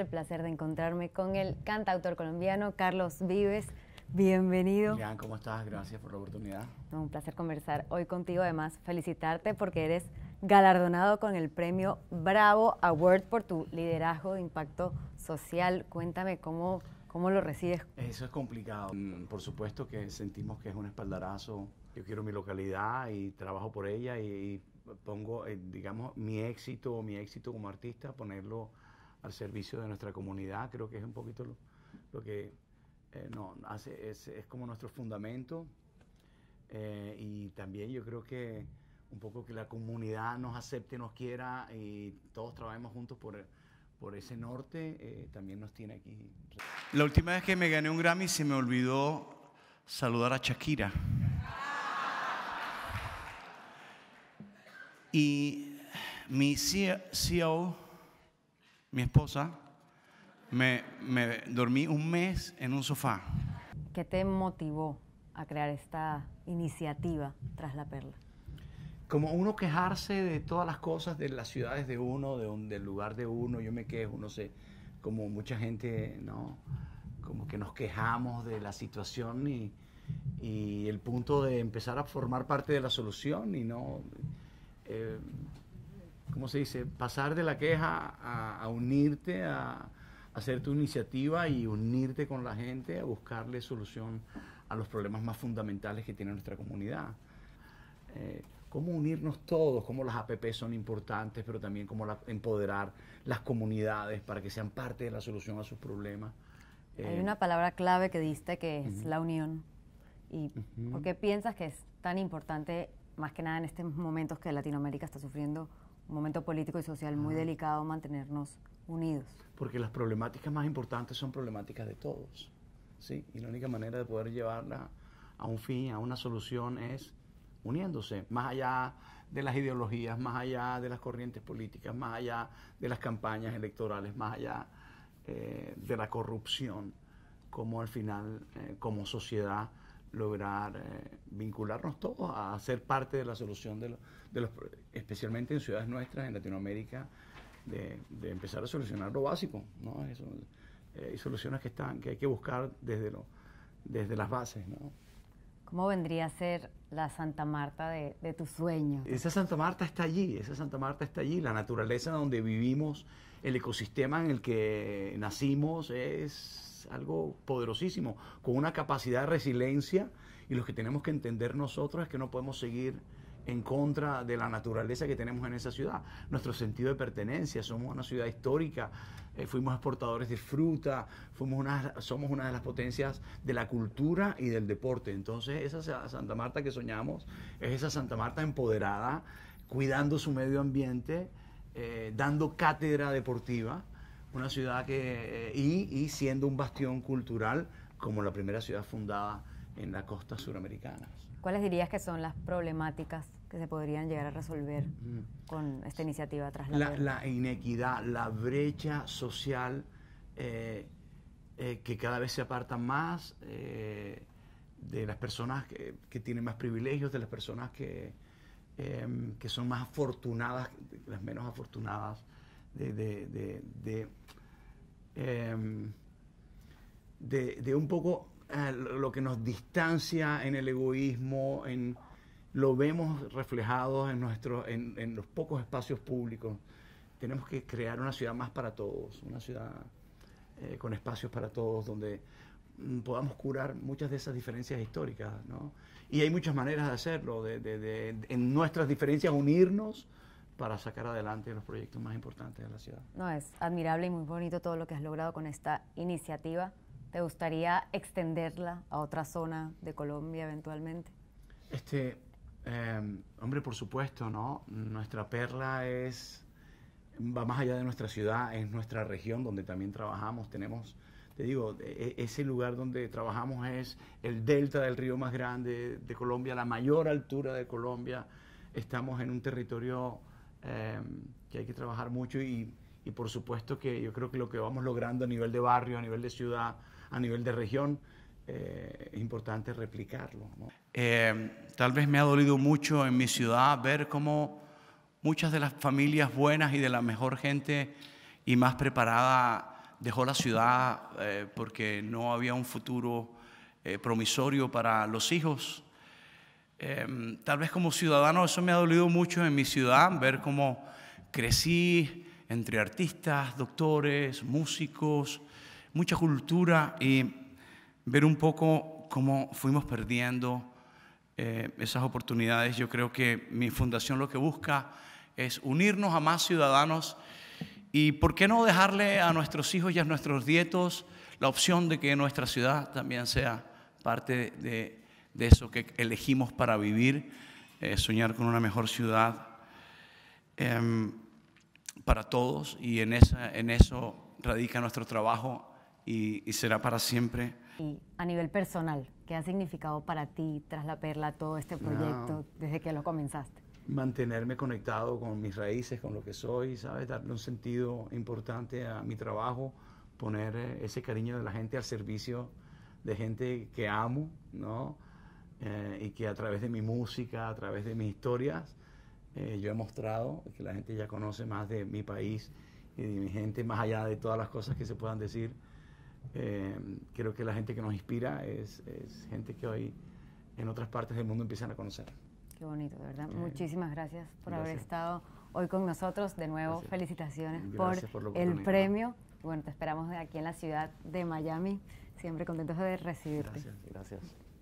el placer de encontrarme con el cantautor colombiano Carlos Vives. Bienvenido. ¿cómo estás? Gracias por la oportunidad. Un placer conversar hoy contigo. Además, felicitarte porque eres galardonado con el premio Bravo Award por tu liderazgo de impacto social. Cuéntame cómo, cómo lo recibes. Eso es complicado. Mm, por supuesto que sentimos que es un espaldarazo. Yo quiero mi localidad y trabajo por ella y, pongo, eh, digamos, mi éxito mi éxito como artista, ponerlo al servicio de nuestra comunidad, creo que es un poquito lo, que eh, hace, es, como nuestro fundamento eh, y también yo creo que un poco que la comunidad nos acepte, nos quiera y todos trabajemos juntos por, ese norte, eh, también nos tiene aquí. La última vez que me gané un Grammy se me olvidó saludar a Shakira. Y mi CEO mi esposa, me, dormí un mes en un sofá. ¿Qué te motivó a crear esta iniciativa tras la perla? Como uno quejarse de todas las cosas, de las ciudades de uno, de un, del lugar de uno, yo me quejo, no sé, como mucha gente, ¿no? Como que nos quejamos de la situación y, y el punto de empezar a formar parte de la solución y no... Eh, ¿cómo se dice? Pasar de la queja a, unirte, a, hacer tu iniciativa y unirte con la gente a buscarle solución a los problemas más fundamentales que tiene nuestra comunidad. Eh, cómo unirnos todos, cómo las APP son importantes, pero también cómo empoderar las comunidades para que sean parte de la solución a sus problemas. Hay eh, una palabra clave que diste que es la unión. ¿Y por qué piensas que es tan importante, más que nada en estos momentos que Latinoamérica está sufriendo un momento político y social muy delicado mantenernos unidos. Porque las problemáticas más importantes son problemáticas de todos. Y la única manera de poder llevarla a un fin, a una solución, es uniéndose, más allá de las ideologías, más allá de las corrientes políticas, más allá de las campañas electorales, más allá eh, de la corrupción, como al final, eh, como sociedad, lograr eh, vincularnos todos a ser parte de la solución de, los, especialmente en ciudades nuestras, en Latinoamérica, de, empezar a solucionar lo básico, ¿no? Eso, eh, hay soluciones que están, que hay que buscar desde lo, desde las bases, ¿no? ¿Cómo vendría a ser la Santa Marta de, de tus sueños. Esa Santa Marta está allí, esa Santa Marta está allí, la naturaleza donde vivimos, el ecosistema en el que nacimos es algo poderosísimo, con una capacidad de resiliencia y lo que tenemos que entender nosotros es que no podemos seguir en contra de la naturaleza que tenemos en esa ciudad. Nuestro sentido de pertenencia, somos una ciudad histórica, eh, fuimos exportadores de fruta, somos una de las potencias de la cultura y del deporte. Entonces esa Santa Marta que soñamos es esa Santa Marta empoderada, cuidando su medio ambiente, eh, dando cátedra deportiva, una ciudad que, eh, y siendo un bastión cultural como la primera ciudad fundada en la costa suramericana. ¿Cuáles dirías que son las problemáticas que se podrían llegar a resolver con esta iniciativa trasladada? la, inequidad, la brecha social eh, eh, que cada vez se aparta más eh, de las personas que, tienen más privilegios, de las personas que, em, que son más afortunadas, las menos afortunadas, de em, un poco eh, lo que nos distancia en el egoísmo, lo vemos reflejado en, en, los pocos espacios públicos. Tenemos que crear una ciudad más para todos, una ciudad eh, con espacios para todos, donde mm, podamos curar muchas de esas diferencias históricas. Y hay muchas maneras de hacerlo, de, en nuestras diferencias unirnos para sacar adelante los proyectos más importantes de la ciudad. No, es admirable y muy bonito todo lo que has logrado con esta iniciativa. ¿Te gustaría extenderla a otra zona de Colombia eventualmente? Este, em, hombre, por supuesto, ¿no? Nuestra perla es, va más allá de nuestra ciudad, es nuestra región donde también trabajamos. Tenemos, te digo, e, e, ese lugar donde trabajamos es el delta del río más grande de Colombia, la mayor altura de Colombia. Estamos en un territorio em, que hay que trabajar mucho y, y por supuesto que yo creo que lo que vamos logrando a nivel de barrio, a nivel de ciudad, a nivel de región, eh, es importante replicarlo. Eh, tal vez me ha dolido mucho en mi ciudad ver cómo muchas de las familias buenas y de la mejor gente y más preparada dejó la ciudad eh, porque no había un futuro promisorio para los hijos. tal vez como ciudadano eso me ha dolido mucho en mi ciudad, ver cómo crecí entre artistas, doctores, músicos, mucha cultura y ver un poco cómo fuimos perdiendo eh, esas oportunidades. Yo creo que mi fundación lo que busca es unirnos a más ciudadanos y por qué no dejarle a nuestros hijos y a nuestros nietos la opción de que nuestra ciudad también sea parte de, de eso que elegimos para vivir, eh, soñar con una mejor ciudad em, para todos y en, esa, en eso radica nuestro trabajo y, será para siempre. Y a nivel personal, ¿qué ha significado para ti tras la perla todo este proyecto desde que lo comenzaste? Mantenerme conectado con mis raíces, con lo que soy, ¿sabes? Darle un sentido importante a mi trabajo, poner eh, ese cariño de la gente al servicio de gente que amo, ¿no? Eh, y que a través de mi música, a través de mis historias, eh, yo he mostrado que la gente ya conoce más de mi país y de mi gente, más allá de todas las cosas que se puedan decir. Eh, creo que la gente que nos inspira es, gente que hoy en otras partes del mundo empiezan a conocer. Qué bonito, de verdad. Eh, Muchísimas gracias por haber estado hoy con nosotros. De nuevo, felicitaciones por, el premio. Bueno, te esperamos aquí en la ciudad de Miami. Siempre contentos de recibirte. Gracias, gracias.